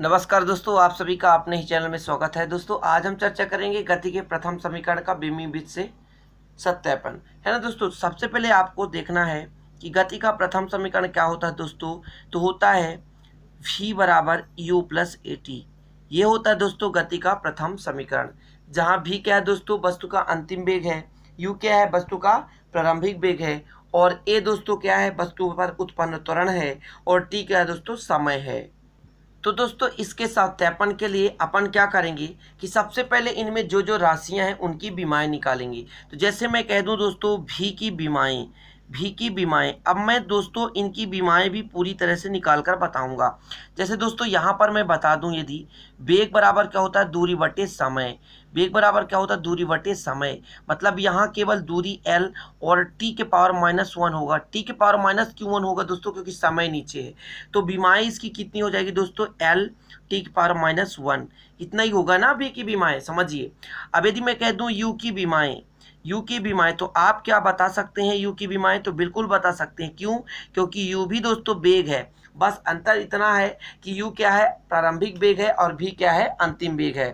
नमस्कार दोस्तों आप सभी का अपने ही चैनल में स्वागत है दोस्तों आज हम चर्चा करेंगे गति के प्रथम समीकरण का बीमी बीच से सत्यापन है ना दोस्तों सबसे पहले आपको देखना है कि गति का प्रथम समीकरण क्या होता है दोस्तों तो होता है v बराबर यू प्लस ए टी ये होता है दोस्तों गति का प्रथम समीकरण जहाँ भी क्या है दोस्तों वस्तु का अंतिम वेग है यू क्या है वस्तु का प्रारंभिक वेग है और ए दोस्तों क्या है वस्तु पर उत्पन्न त्वरण है और टी क्या है दोस्तों समय है तो दोस्तों इसके सत्यापन के लिए अपन क्या करेंगे कि सबसे पहले इनमें जो जो राशियां हैं उनकी बीमाएँ निकालेंगे तो जैसे मैं कह दूं दोस्तों भी की बीमाएँ भी की बीमाएँ अब मैं दोस्तों इनकी बीमाएँ भी पूरी तरह से निकाल कर बताऊँगा जैसे दोस्तों यहाँ पर मैं बता दूँ यदि बेग बराबर क्या होता है दूरी बटे समय वेग बराबर क्या होता है दूरी बटे समय मतलब यहाँ केवल दूरी एल और टी के पावर माइनस वन होगा टी के पावर माइनस क्यू वन होगा दोस्तों क्योंकि समय नीचे है तो बीमाएँ इसकी कितनी हो जाएगी दोस्तों एल टी के पावर माइनस वन इतना ही होगा ना अभी की बीमाएँ समझिए अब यदि मैं कह दूँ यू की बीमाएँ यू की बीमाएँ तो आप क्या बता सकते हैं यू की बीमाएँ तो बिल्कुल बता सकते हैं क्यों क्योंकि यू भी दोस्तों बेग है बस अंतर इतना है कि यू क्या है प्रारंभिक बेग है और भी क्या है अंतिम बेग है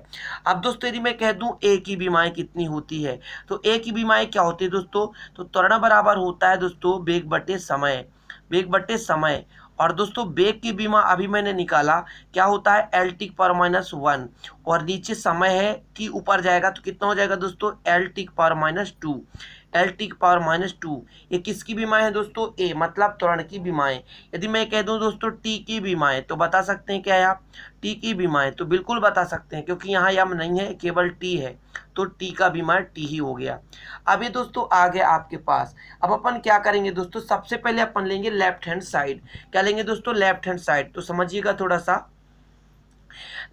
अब दोस्तों यदि मैं कह दूं ए की बीमाएँ कितनी होती है तो ए की बीमाएँ क्या होती है दोस्तों तो त्वरण बराबर होता है दोस्तों बेग बटे समय बेग बटे समय और दोस्तों बेग की बीमा अभी मैंने निकाला क्या होता है एल टिक पर माइनस वन और नीचे समय है कि ऊपर जाएगा तो कितना हो जाएगा दोस्तों एल टिक पर माइनस टू एल टी की पावर माइनस टू ये किसकी बीमाएँ हैं दोस्तों ए मतलब त्वरण की बीमाएँ यदि मैं कह दूँ दोस्तों टी की बीमाएँ तो बता सकते हैं क्या आप टी की बीमाएँ तो बिल्कुल बता सकते हैं क्योंकि यहाँ यम नहीं है केवल टी है तो टी का बीमार टी ही हो गया अब ये दोस्तों आ गया आपके पास अब अपन क्या करेंगे दोस्तों सबसे पहले अपन लेंगे लेफ्ट हैंड साइड क्या लेंगे दोस्तों लेफ्ट हैंड साइड तो समझिएगा थोड़ा सा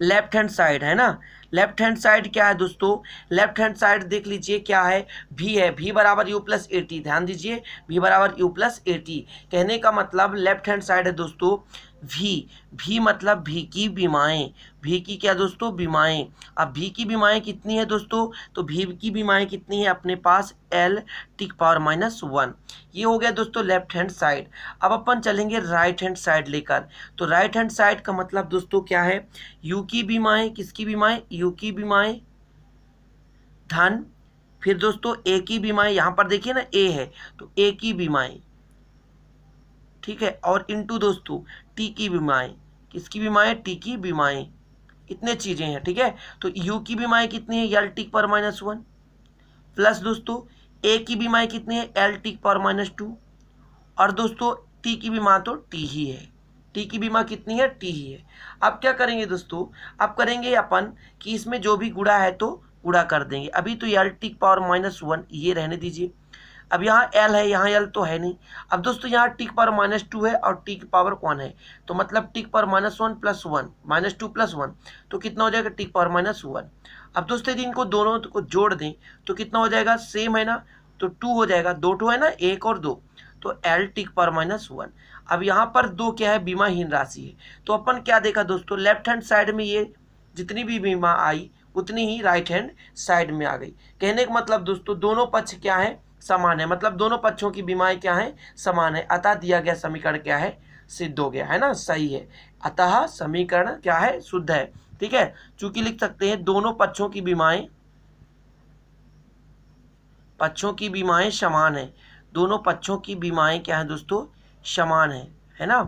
लेफ्ट हैंड साइड है ना लेफ्ट हैंड साइड क्या है दोस्तों लेफ्ट हैंड साइड देख लीजिए क्या है भी है भी बराबर यू प्लस एटी ध्यान दीजिए भी बराबर यू प्लस एटी कहने का मतलब लेफ्ट हैंड साइड है दोस्तों भी भी मतलब भी की बीमाएँ भी की क्या दोस्तों बीमाएँ अब भी की बीमाएँ कितनी है दोस्तों तो भी की बीमाएँ कितनी है अपने पास एल टिक पावर माइनस वन ये हो गया दोस्तों लेफ्ट हैंड साइड अब अपन चलेंगे राइट हैंड साइड लेकर तो राइट हैंड साइड का मतलब दोस्तों क्या है यू की बीमाएँ किसकी बीमाएँ यू की बीमाएँ धन फिर दोस्तों ए की बीमाएँ यहाँ पर देखिए ना ए है तो ए की बीमाएँ ठीक है और इनटू दोस्तों टी की बीमाएँ किसकी बीमाएँ टी की बीमाएँ इतने चीज़ें हैं ठीक है तो यू की बीमाएँ कितनी है एल टिक पर माइनस वन प्लस दोस्तों ए की बीमाएँ कितनी है एल टिक पर माइनस टू और दोस्तों टी की बीमा तो टी ही है टी की बीमा कितनी है टी ही है अब क्या करेंगे दोस्तों अब करेंगे अपन कि इसमें जो भी गुड़ा है तो गुड़ा कर देंगे अभी तो एल टिक पावर माइनस वन ये रहने दीजिए अब यहाँ एल है यहाँ एल तो है नहीं अब दोस्तों यहाँ टिक पावर माइनस टू है और टी की पावर वन है तो मतलब टिक power minus one plus one minus two plus one तो कितना हो जाएगा टिक पावर माइनस वन अब दोस्तों यदि इनको दोनों को जोड़ दें तो कितना हो जाएगा सेम है ना तो टू हो जाएगा दो टू है ना एक और दो तो एल टिक पावर माइनस वन अब यहाँ पर दो क्या है बीमाहीन राशि है तो अपन क्या देखा दोस्तों लेफ्ट हैंड साइड में ये जितनी भी बीमा आई उतनी ही राइट हैंड साइड में आ गई कहने का मतलब दोस्तों दोनों पक्ष क्या है समान है मतलब दोनों पक्षों की बीमाएँ क्या हैं समान है अतः दिया गया समीकरण क्या है सिद्ध हो गया है ना सही है अतः समीकरण क्या है शुद्ध है ठीक है चूंकि लिख सकते हैं दोनों पक्षों की बीमाएं पक्षों की बीमाएं समान है दोनों पक्षों की बीमाएं क्या है दोस्तों समान है है ना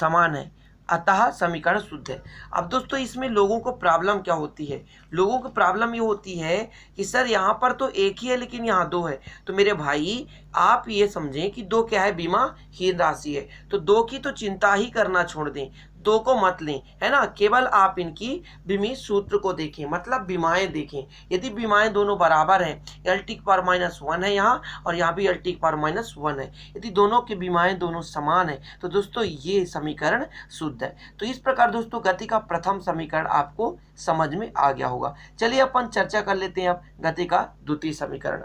समान है अतः समीकरण शुद्ध है अब दोस्तों इसमें लोगों को प्रॉब्लम क्या होती है लोगों को प्रॉब्लम ये होती है कि सर यहाँ पर तो एक ही है लेकिन यहाँ दो है तो मेरे भाई आप ये समझें कि दो क्या है बीमा हीन राशि है तो दो की तो चिंता ही करना छोड़ दें दो को मत लें है ना केवल आप इनकी बीमी सूत्र को देखें मतलब बीमाएँ देखें यदि बीमाएँ दोनों बराबर हैं एल्टिक पर माइनस वन है यहाँ और यहाँ भी एल्टिक पर माइनस वन है यदि दोनों की बीमाएँ दोनों समान हैं तो दोस्तों ये समीकरण शुद्ध है तो इस प्रकार दोस्तों गति का प्रथम समीकरण आपको समझ में आ गया होगा चलिए अपन चर्चा कर लेते हैं अब गति का द्वितीय समीकरण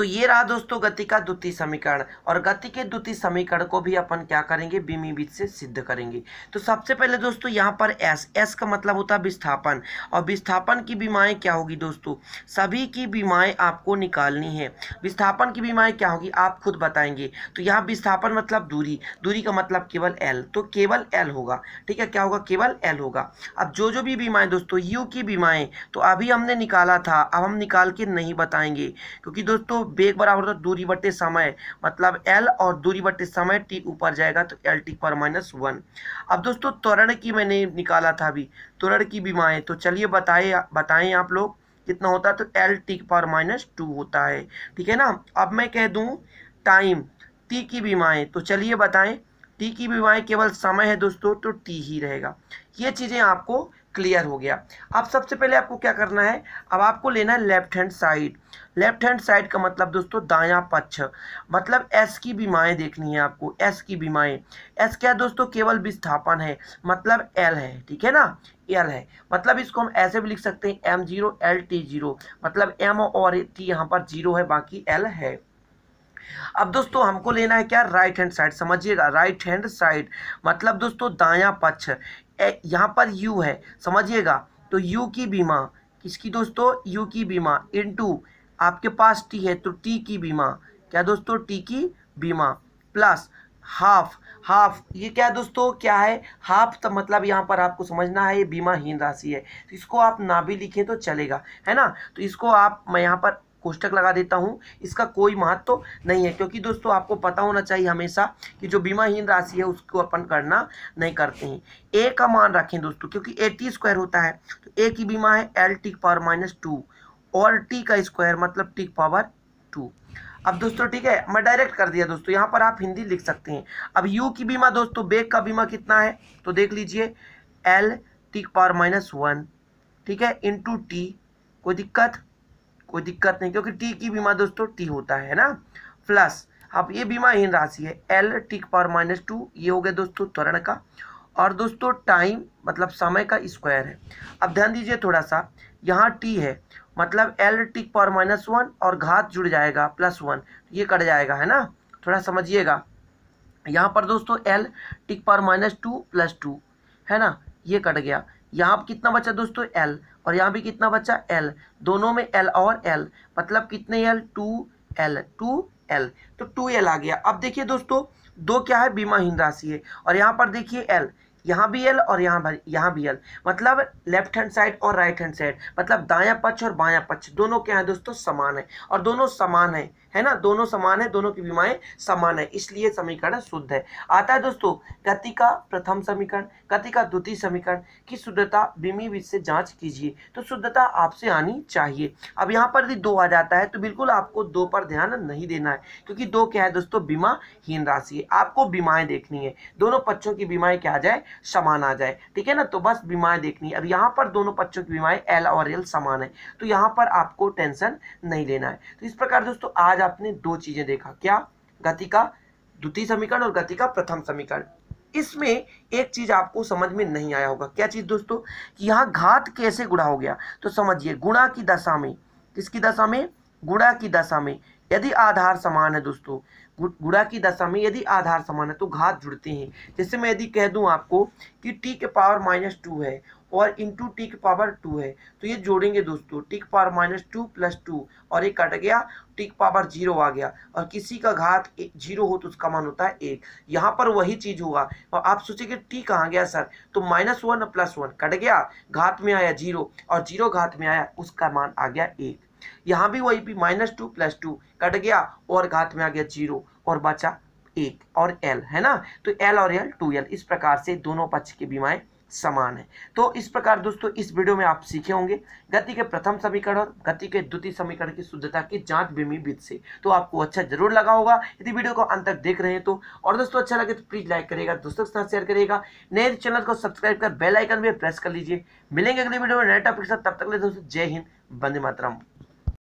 तो ये रहा दोस्तों गति का द्वितीय समीकरण और गति के द्वितीय समीकरण को भी अपन क्या करेंगे बीमी बीच से सिद्ध करेंगे तो सबसे पहले दोस्तों यहाँ पर एस एस का मतलब होता है विस्थापन और विस्थापन की बीमाएँ क्या होगी दोस्तों सभी की बीमाएँ आपको निकालनी है विस्थापन की बीमाएँ क्या होगी आप खुद बताएंगे तो यहाँ विस्थापन मतलब दूरी दूरी का मतलब केवल एल तो केवल एल होगा ठीक है क्या होगा केवल एल होगा अब जो जो भी बीमाएँ दोस्तों यू की बीमाएँ तो अभी हमने निकाला था अब हम निकाल के नहीं बताएंगे क्योंकि दोस्तों बेग बराबर होता है दूरी बटे समय मतलब एल और दूरी बटे समय टी ऊपर जाएगा तो एल टी पर माइनस वन अब दोस्तों त्वरण की मैंने निकाला था अभी त्वरण की बीमाएँ तो चलिए बताए बताएं आप लोग कितना होता है तो एल टी पर माइनस टू होता है ठीक है ना अब मैं कह दूँ टाइम टी की बीमाएँ तो चलिए बताएं टी की बीमाएँ केवल समय है दोस्तों तो टी ही रहेगा ये चीज़ें आपको क्लियर हो गया अब सबसे पहले आपको क्या करना है अब आपको लेना है left hand side left hand side का मतलब दोस्तों दायां पक्ष मतलब एस की बीमाएँ देखनी है आपको एस की बीमाएँ एस क्या दोस्तों केवल विस्थापन है मतलब एल है ठीक है ना एल है मतलब इसको हम ऐसे भी लिख सकते हैं M zero L T zero मतलब एम और टी यहाँ पर जीरो है बाकी एल है अब दोस्तों हमको लेना है क्या राइट हैंड साइड समझिएगा राइट हैंड साइड मतलब दोस्तों दाया पक्ष यहाँ पर यू है समझिएगा तो यू की बीमा किसकी दोस्तों यू की बीमा इनटू आपके पास टी है तो टी की बीमा क्या दोस्तों टी की बीमा प्लस हाफ हाफ ये क्या दोस्तों क्या है हाफ तो मतलब यहाँ पर आपको समझना है ये बीमाहीन राशि है इसको आप ना भी लिखें तो चलेगा है ना तो इसको आप मैं यहाँ पर कोष्टक लगा देता हूँ इसका कोई महत्व तो नहीं है क्योंकि दोस्तों आपको पता होना चाहिए हमेशा कि जो बीमाहीन राशि है उसको अपन करना नहीं करते हैं ए का मान रखें दोस्तों क्योंकि ए टी स्क्वायर होता है तो ए की बीमा है L T power minus two और टी का स्क्वायर मतलब टी पावर टू अब दोस्तों ठीक है मैं डायरेक्ट कर दिया दोस्तों यहाँ पर आप हिंदी लिख सकते हैं अब यू की बीमा दोस्तों बेग का बीमा कितना है तो देख लीजिए L T power minus one ठीक है इंटू टी कोई दिक्कत कोई दिक्कत नहीं क्योंकि टी की बीमा दोस्तों टी होता है ना प्लस अब ये बीमा हीन राशि है L T power minus two ये हो गया दोस्तों त्वरण का और दोस्तों टाइम मतलब समय का स्क्वायर है अब ध्यान दीजिए थोड़ा सा यहाँ टी है मतलब L T power minus one और घात जुड़ जाएगा प्लस वन ये कट जाएगा है ना थोड़ा समझिएगा यहाँ पर दोस्तों एल टिक power minus two plus two है ना ये कट गया यहाँ पर कितना बचा दोस्तों एल और यहाँ भी कितना बचा एल दोनों में एल और एल मतलब कितने L two L two L तो टू एल आ गया अब देखिए दोस्तों दो क्या है बीमाहीन राशि है और यहाँ पर देखिए एल यहाँ भी एल और यहाँ यहाँ भी एल मतलब लेफ्ट हैंड साइड और राइट हैंड साइड मतलब दाया पक्ष और बाया पक्ष दोनों क्या है दोस्तों समान है और दोनों समान है है ना दोनों समान है दोनों की बीमाएं समान है इसलिए समीकरण शुद्ध है आता है दोस्तों गति का प्रथम समीकरण गति का द्वितीय समीकरण की शुद्धता बीमी विध से जांच कीजिए तो शुद्धता आपसे आनी चाहिए अब यहाँ पर यदि दो आ जाता है तो बिल्कुल आपको दो पर ध्यान नहीं देना है क्योंकि दो क्या है दोस्तों बीमाहीन राशि है आपको बीमाएं देखनी है दोनों पक्षों की बीमाएं क्या आ जाए समान आ जाए ठीक है ना तो बस बीमाएं देखनी अब यहाँ पर दोनों पक्षों की बीमाएं एल और एल समान है तो यहाँ पर आपको टेंशन नहीं लेना है तो इस प्रकार दोस्तों आज आपने दो चीज़ें देखा क्या गति का द्वितीय समीकरण और गति का प्रथम समीकरण इसमें एक चीज आपको समझ में नहीं आया होगा क्या चीज दोस्तों कि यहाँ घात कैसे गुणा हो गया तो समझिए गुणा की दशा में किसकी दशा में गुणा की दशा में यदि आधार समान है दोस्तों गुड़ा की दशा में यदि आधार समान है तो घात जुड़ते हैं जैसे मैं यदि कह दूं आपको कि टी के पावर माइनस टू है और इंटू टी के पावर टू है तो ये जोड़ेंगे दोस्तों टी के power minus two plus two और एक कट गया टी के पावर जीरो आ गया और किसी का घात जीरो हो तो उसका मान होता है एक यहाँ पर वही चीज होगा और आप सोचे कि टी कहाँ गया सर तो माइनस वन प्लस वन कट गया घात में आया जीरो और जीरो घात में आया उसका मान आ गया एक यहाँ भी वही P minus two plus two कट गया और घात में आ गया जीरो और बचा एक और एल है ना तो एल और एल टू एल इस प्रकार से दोनों पक्ष की बीमाएँ समान है तो इस प्रकार दोस्तों इस वीडियो में आप सीखे होंगे गति के प्रथम समीकरण और गति के द्वितीय समीकरण की शुद्धता की जांच बीमी विध से तो आपको अच्छा जरूर लगा होगा यदि वीडियो को अंत तक देख रहे हैं तो और दोस्तों अच्छा लगे तो प्लीज लाइक करेगा दोस्तों के साथ शेयर करेगा नए चैनल को सब्सक्राइब कर बेलाइकन भी प्रेस कर लीजिए मिलेंगे अगले वीडियो में नए टॉपिक के साथ तब तक ले दोस्तों जय हिंद बंदे मातरम